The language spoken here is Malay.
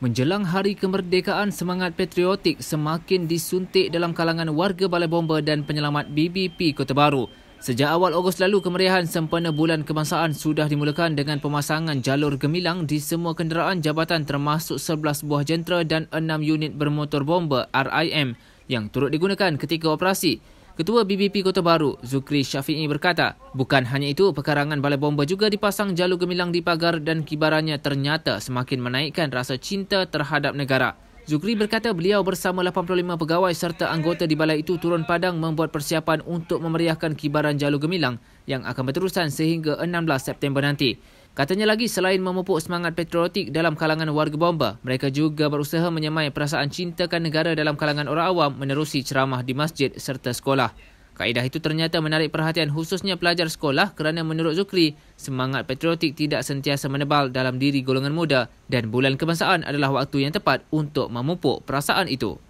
Menjelang hari kemerdekaan, semangat patriotik semakin disuntik dalam kalangan warga balai bomba dan penyelamat BBP Kota Baru. Sejak awal Ogos lalu, kemeriahan sempena bulan kebangsaan sudah dimulakan dengan pemasangan jalur gemilang di semua kenderaan jabatan termasuk 11 buah jentera dan 6 unit bermotor bomba RIM yang turut digunakan ketika operasi. Ketua BBP Kota Baru, Zukri Syafiqi berkata, bukan hanya itu, pekarangan balai bomba juga dipasang jalur gemilang di pagar dan kibarannya ternyata semakin menaikkan rasa cinta terhadap negara. Zukri berkata beliau bersama 85 pegawai serta anggota di balai itu turun padang membuat persiapan untuk memeriahkan kibaran jalur gemilang yang akan berterusan sehingga 16 September nanti. Katanya lagi selain memupuk semangat patriotik dalam kalangan warga bomba, mereka juga berusaha menyemai perasaan cintakan negara dalam kalangan orang awam menerusi ceramah di masjid serta sekolah. Kaedah itu ternyata menarik perhatian khususnya pelajar sekolah kerana menurut Zukri, semangat patriotik tidak sentiasa menebal dalam diri golongan muda dan bulan kebangsaan adalah waktu yang tepat untuk memupuk perasaan itu.